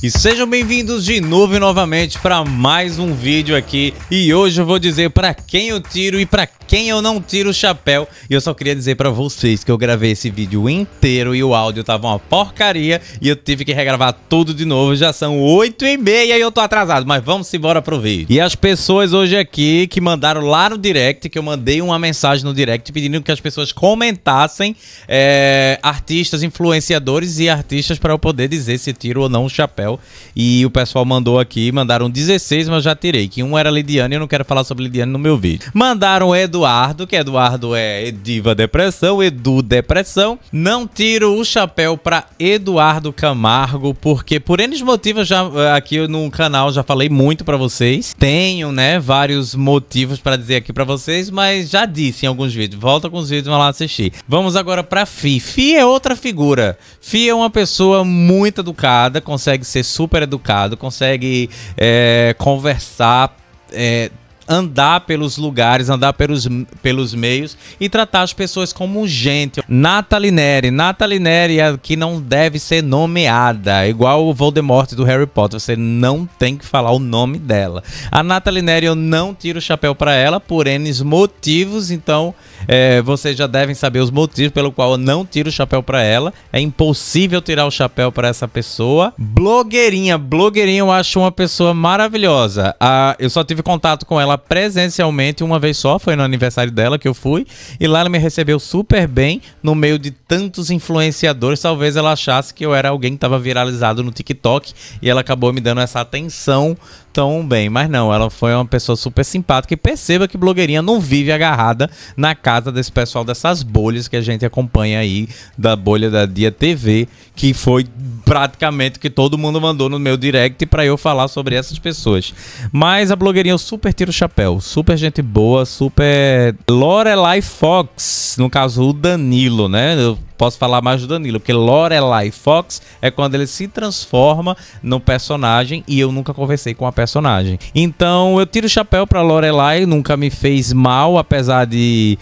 E sejam bem-vindos de novo e novamente para mais um vídeo aqui. E hoje eu vou dizer para quem eu tiro e para quem eu não tiro o chapéu. E eu só queria dizer para vocês que eu gravei esse vídeo inteiro e o áudio tava uma porcaria e eu tive que regravar tudo de novo. Já são 8 e meia e eu tô atrasado, mas vamos embora pro vídeo. E as pessoas hoje aqui que mandaram lá no direct, que eu mandei uma mensagem no direct pedindo que as pessoas comentassem é, artistas, influenciadores e artistas para eu poder dizer se tiro ou não o chapéu Rafael. E o pessoal mandou aqui, mandaram 16, mas já tirei. Que um era Lidiane e eu não quero falar sobre Lidiane no meu vídeo. Mandaram Eduardo, que Eduardo é Diva Depressão, Edu Depressão. Não tiro o chapéu para Eduardo Camargo, porque por N motivos já eh, aqui no canal já falei muito para vocês. Tenho, né, vários motivos para dizer aqui para vocês, mas já disse em alguns vídeos. Volta com os vídeos, vai lá assistir. Vamos agora para Fi. Fi é outra figura. Fi é uma pessoa muito educada, consegue ser ser super educado, consegue é, conversar. É, andar pelos lugares, andar pelos, pelos meios e tratar as pessoas como gente. Natalineri, Natalineri é que não deve ser nomeada, igual o Voldemort do Harry Potter, você não tem que falar o nome dela. A Natalineri eu não tiro o chapéu para ela por N motivos, então é, vocês já devem saber os motivos pelo qual eu não tiro o chapéu para ela. É impossível tirar o chapéu para essa pessoa. Blogueirinha, blogueirinha eu acho uma pessoa maravilhosa. Ah, eu só tive contato com ela presencialmente uma vez só, foi no aniversário dela que eu fui, e lá ela me recebeu super bem no meio de tantos influenciadores. Talvez ela achasse que eu era alguém que estava viralizado no TikTok e ela acabou me dando essa atenção tão bem. Mas não, ela foi uma pessoa super simpática e perceba que blogueirinha não vive agarrada na casa desse pessoal dessas bolhas que a gente acompanha aí, da bolha da Dia TV, que foi praticamente que todo mundo mandou no meu direct para eu falar sobre essas pessoas. Mas a blogueirinha eu super tiro o chapéu. Super gente boa, super. Lorelai Fox, no caso o Danilo, né? Eu posso falar mais do Danilo, porque Lorelai Fox é quando ele se transforma no personagem e eu nunca conversei com a personagem. Então eu tiro o chapéu para Lorelai, nunca me fez mal, apesar de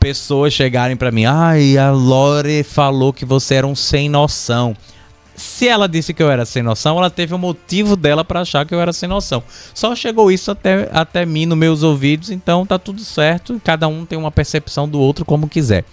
pessoas chegarem para mim, ai, a Lore falou que você era um sem noção se ela disse que eu era sem noção, ela teve o um motivo dela para achar que eu era sem noção. Só chegou isso até, até mim, nos meus ouvidos, então tá tudo certo. Cada um tem uma percepção do outro como quiser.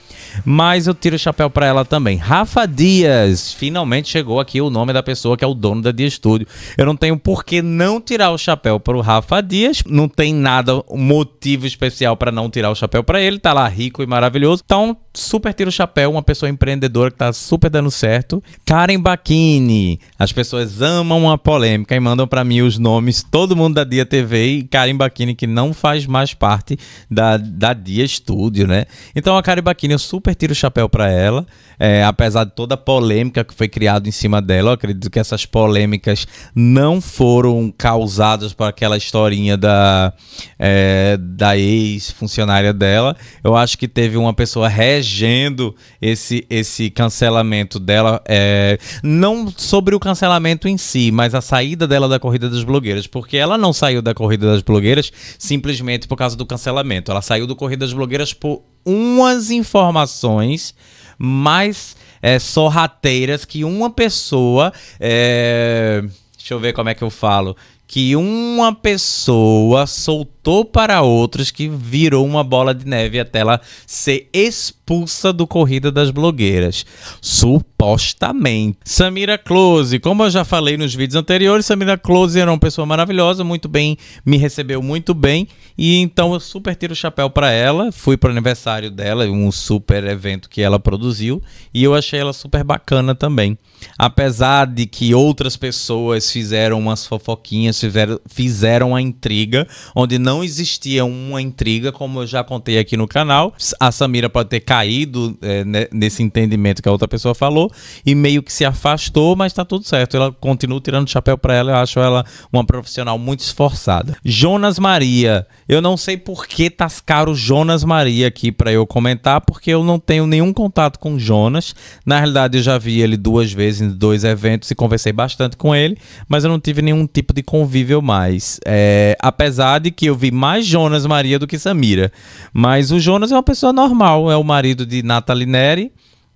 Mas eu tiro o chapéu para ela também. Rafa Dias, finalmente chegou aqui o nome da pessoa que é o dono da Dia Estúdio. Eu não tenho por que não tirar o chapéu pro Rafa Dias. Não tem nada, motivo especial para não tirar o chapéu para ele. Tá lá rico e maravilhoso. Então, super tiro o chapéu. Uma pessoa empreendedora que tá super dando certo. Karen Baquinha Jaquine. As pessoas amam a polêmica e mandam para mim os nomes, todo mundo da Dia TV e Karim Baquini, que não faz mais parte da, da Dia Estúdio, né? Então a Karim Baquini, eu super tiro o chapéu para ela é, apesar de toda a polêmica que foi criada em cima dela, eu acredito que essas polêmicas não foram causadas por aquela historinha da, é, da ex-funcionária dela. Eu acho que teve uma pessoa regendo esse, esse cancelamento dela, é, não sobre o cancelamento em si, mas a saída dela da corrida das blogueiras, porque ela não saiu da corrida das blogueiras simplesmente por causa do cancelamento. Ela saiu do corrida das blogueiras por umas informações mais é, sorrateiras que uma pessoa. É, deixa eu ver como é que eu falo. Que uma pessoa soltou para outros que virou uma bola de neve até ela ser expulsa expulsa do Corrida das Blogueiras. Supostamente. Samira Close, como eu já falei nos vídeos anteriores, Samira Close era uma pessoa maravilhosa, muito bem, me recebeu muito bem. E então eu super tiro o chapéu para ela. Fui pro aniversário dela, um super evento que ela produziu. E eu achei ela super bacana também. Apesar de que outras pessoas fizeram umas fofoquinhas, fizeram, fizeram a intriga, onde não existia uma intriga, como eu já contei aqui no canal. A Samira pode ter caído caído é, nesse entendimento que a outra pessoa falou e meio que se afastou, mas tá tudo certo. Ela continua tirando o chapéu para ela, eu acho ela uma profissional muito esforçada. Jonas Maria, eu não sei por que tascar o Jonas Maria aqui para eu comentar, porque eu não tenho nenhum contato com Jonas. Na realidade, eu já vi ele duas vezes em dois eventos e conversei bastante com ele, mas eu não tive nenhum tipo de convívio mais. É, apesar de que eu vi mais Jonas Maria do que Samira. Mas o Jonas é uma pessoa normal, é o marido marido de Nathalie Neri.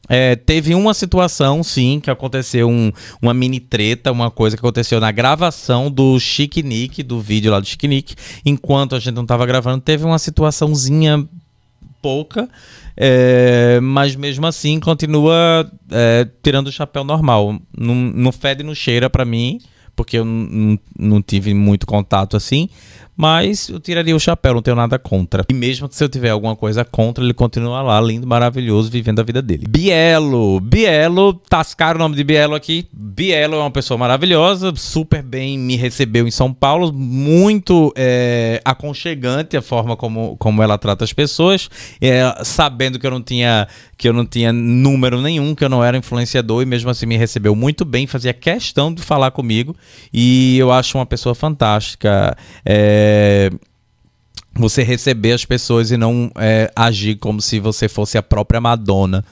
É, teve uma situação, sim, que aconteceu um, uma mini treta, uma coisa que aconteceu na gravação do Chique Nick, do vídeo lá do Chique Nick. Enquanto a gente não estava gravando, teve uma situaçãozinha pouca, é, mas mesmo assim continua é, tirando o chapéu normal. Não, não fede, não cheira para mim, porque eu não tive muito contato assim. Mas eu tiraria o chapéu, não tenho nada contra. E mesmo se eu tiver alguma coisa contra, ele continua lá, lindo, maravilhoso, vivendo a vida dele. Bielo. Bielo, tascaram tá o nome de Bielo aqui. Bielo é uma pessoa maravilhosa, super bem me recebeu em São Paulo, muito é, aconchegante a forma como, como ela trata as pessoas, é, sabendo que eu não tinha que eu não tinha número nenhum, que eu não era influenciador e mesmo assim me recebeu muito bem, fazia questão de falar comigo e eu acho uma pessoa fantástica. É, é, você receber as pessoas e não é, agir como se você fosse a própria Madonna,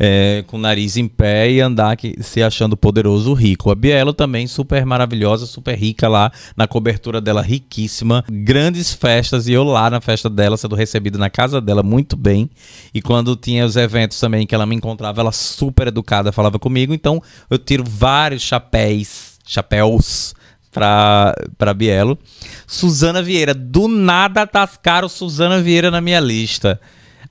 é, com o nariz em pé e andar aqui, se achando poderoso rico. A Bielo também super maravilhosa, super rica lá, na cobertura dela riquíssima, grandes festas, e eu lá na festa dela, sendo recebido na casa dela muito bem, e quando tinha os eventos também que ela me encontrava, ela super educada falava comigo, então eu tiro vários chapéus chapéus pra, pra Bielo. Suzana Vieira. Do nada tascaram Suzana Vieira na minha lista.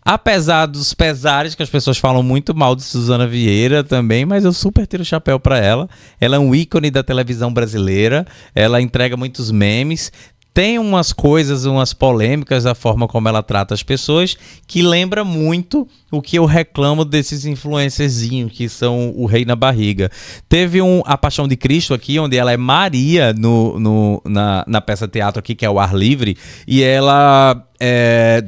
Apesar dos pesares, que as pessoas falam muito mal de Suzana Vieira também, mas eu super tiro o chapéu para ela. Ela é um ícone da televisão brasileira, ela entrega muitos memes, tem umas coisas, umas polêmicas da forma como ela trata as pessoas, que lembra muito o que eu reclamo desses influencerzinhos que são o rei na barriga. Teve um A Paixão de Cristo aqui, onde ela é Maria no, no na, na peça teatro aqui, que é o Ar Livre, e ela é,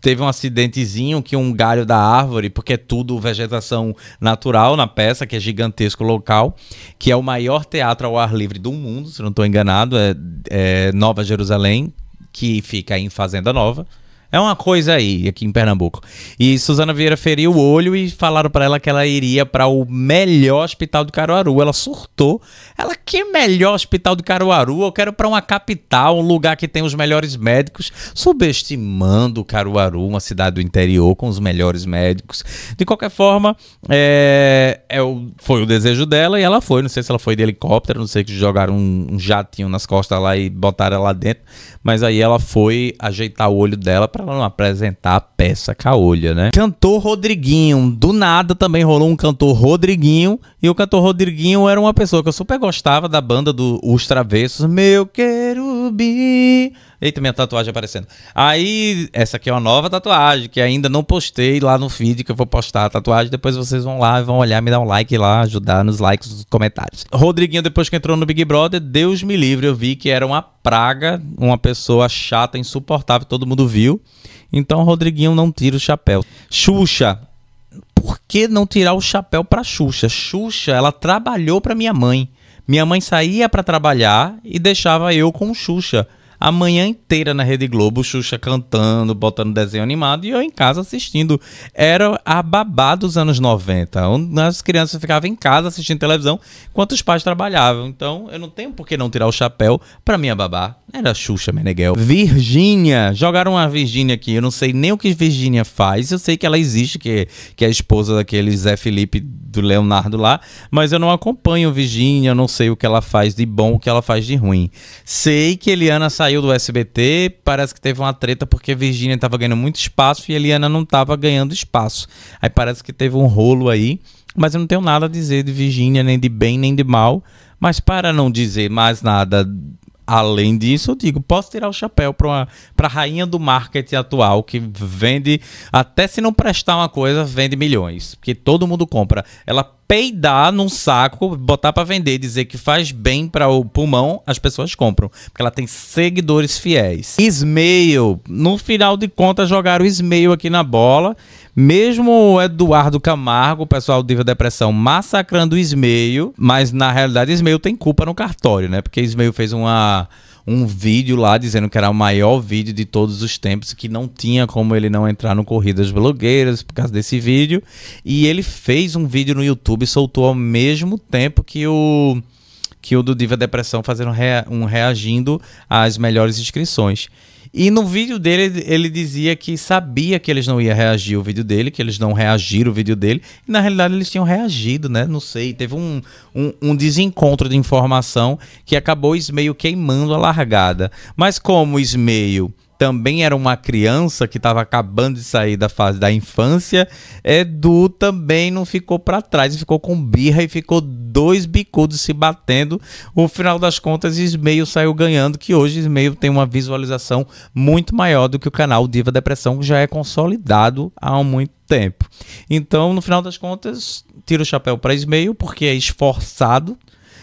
teve um acidentezinho que um galho da árvore, porque é tudo vegetação natural na peça, que é gigantesco local, que é o maior teatro ao ar livre do mundo, se não estou enganado, é, é Nova Jerusalém, que fica em Fazenda Nova é uma coisa aí, aqui em Pernambuco. E Suzana Vieira feriu o olho e falaram para ela que ela iria para o melhor hospital de Caruaru. Ela surtou. Ela, que melhor hospital de Caruaru? Eu quero para uma capital, um lugar que tem os melhores médicos. Subestimando Caruaru, uma cidade do interior com os melhores médicos. De qualquer forma, é, é o, foi o desejo dela e ela foi. Não sei se ela foi de helicóptero, não sei que jogaram um, um jatinho nas costas lá e botaram ela dentro. Mas aí ela foi ajeitar o olho dela para vamos apresentar a peça Caolha, né? Cantor Rodriguinho. Do nada também rolou um cantor Rodriguinho. E o cantor Rodriguinho era uma pessoa que eu super gostava da banda do Os Travessos. Meu querubim. Eita, minha tatuagem aparecendo. Aí, essa aqui é uma nova tatuagem que ainda não postei lá no feed, que eu vou postar a tatuagem. Depois vocês vão lá e vão olhar, me dar um like lá, ajudar nos likes, nos comentários. Rodriguinho, depois que entrou no Big Brother, Deus me livre, eu vi que era uma praga, uma pessoa chata, insuportável, todo mundo viu. Então, Rodriguinho não tira o chapéu. Xuxa, por que não tirar o chapéu pra Xuxa? Xuxa, ela trabalhou pra minha mãe. Minha mãe saía para trabalhar e deixava eu com Xuxa a manhã inteira na Rede Globo, Xuxa cantando, botando desenho animado e eu em casa assistindo. Era a babá dos anos 90, onde as crianças ficavam em casa assistindo televisão enquanto os pais trabalhavam. Então eu não tenho por que não tirar o chapéu para minha babá. Era Xuxa Meneghel. Virgínia, jogaram uma Virgínia aqui. Eu não sei nem o que Virgínia faz. Eu sei que ela existe, que, que é a esposa daquele Zé Felipe do Leonardo lá, mas eu não acompanho Virgínia, eu não sei o que ela faz de bom, o que ela faz de ruim. Sei que Eliana saiu saiu do SBT, parece que teve uma treta porque Virgínia estava ganhando muito espaço e Eliana não estava ganhando espaço. Aí parece que teve um rolo aí, mas eu não tenho nada a dizer de Virgínia, nem de bem, nem de mal. Mas para não dizer mais nada além disso, eu digo, posso tirar o chapéu para a rainha do marketing atual, que vende, até se não prestar uma coisa, vende milhões, porque todo mundo compra. Ela peidar num saco, botar para vender, dizer que faz bem para o pulmão, as pessoas compram, porque ela tem seguidores fiéis. Ismail, no final de contas jogaram Ismail aqui na bola. Mesmo o Eduardo Camargo, o pessoal do Diva Depressão, massacrando o Ismail, mas na realidade Ismail tem culpa no cartório, né? Porque Ismail fez uma um vídeo lá dizendo que era o maior vídeo de todos os tempos, que não tinha como ele não entrar no Corridas Blogueiras por causa desse vídeo. E ele fez um vídeo no YouTube e soltou ao mesmo tempo que o que o do Diva Depressão fazendo um reagindo às melhores inscrições. E no vídeo dele, ele dizia que sabia que eles não iam reagir o vídeo dele, que eles não reagiram o vídeo dele. E na realidade eles tinham reagido, né? Não sei. Teve um, um, um desencontro de informação que acabou o Ismeio queimando a largada. Mas como o Ismeio também era uma criança que estava acabando de sair da fase da infância, Edu também não ficou para trás, ficou com birra e ficou dois bicudos se batendo. O final das contas, Ismeio saiu ganhando, que hoje Ismeio tem uma visualização muito maior do que o canal Diva Depressão, que já é consolidado há muito tempo. Então, no final das contas, tira o chapéu para Ismeio, porque é esforçado.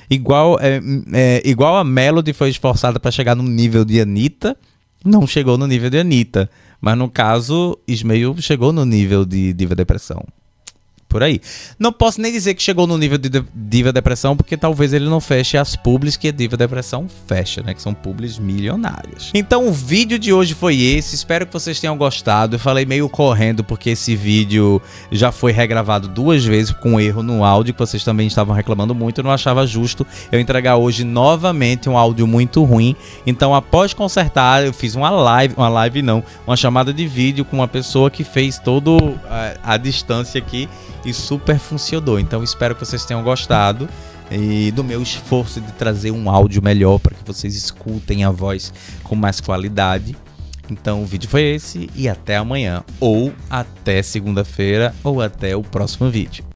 Igual, é, é igual a Melody foi esforçada para chegar no nível de Anitta não chegou no nível de Anitta. Mas no caso, Ismael chegou no nível de Diva Depressão por aí. Não posso nem dizer que chegou no nível de Diva Depressão, porque talvez ele não feche as pubs que a Diva Depressão fecha, né? Que são pubs milionárias. Então o vídeo de hoje foi esse. Espero que vocês tenham gostado. Eu falei meio correndo, porque esse vídeo já foi regravado duas vezes com erro no áudio, que vocês também estavam reclamando muito. Eu não achava justo eu entregar hoje novamente um áudio muito ruim. Então, após consertar, eu fiz uma live, uma live não, uma chamada de vídeo com uma pessoa que fez todo a, eh, a distância aqui e super funcionou. Então espero que vocês tenham gostado e do meu esforço de trazer um áudio melhor para que vocês escutem a voz com mais qualidade. Então o vídeo foi esse e até amanhã, ou até segunda-feira, ou até o próximo vídeo.